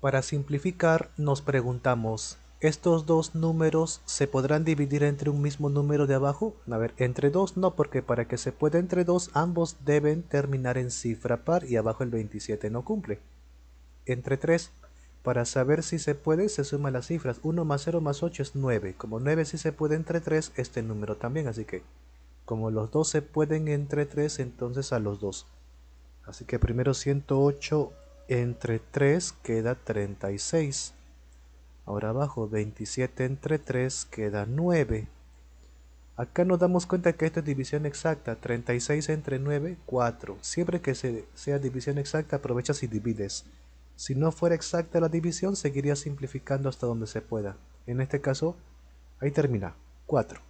Para simplificar, nos preguntamos, ¿estos dos números se podrán dividir entre un mismo número de abajo? A ver, entre dos no, porque para que se pueda entre dos, ambos deben terminar en cifra par y abajo el 27 no cumple. Entre 3, para saber si se puede, se suman las cifras. 1 más 0 más 8 es 9. Como 9 sí se puede entre 3, este número también. Así que, como los dos se pueden entre 3, entonces a los dos. Así que primero 108 entre 3 queda 36. Ahora abajo, 27 entre 3 queda 9. Acá nos damos cuenta que esta es división exacta. 36 entre 9, 4. Siempre que sea división exacta, aprovechas y divides. Si no fuera exacta la división, seguiría simplificando hasta donde se pueda. En este caso, ahí termina. 4.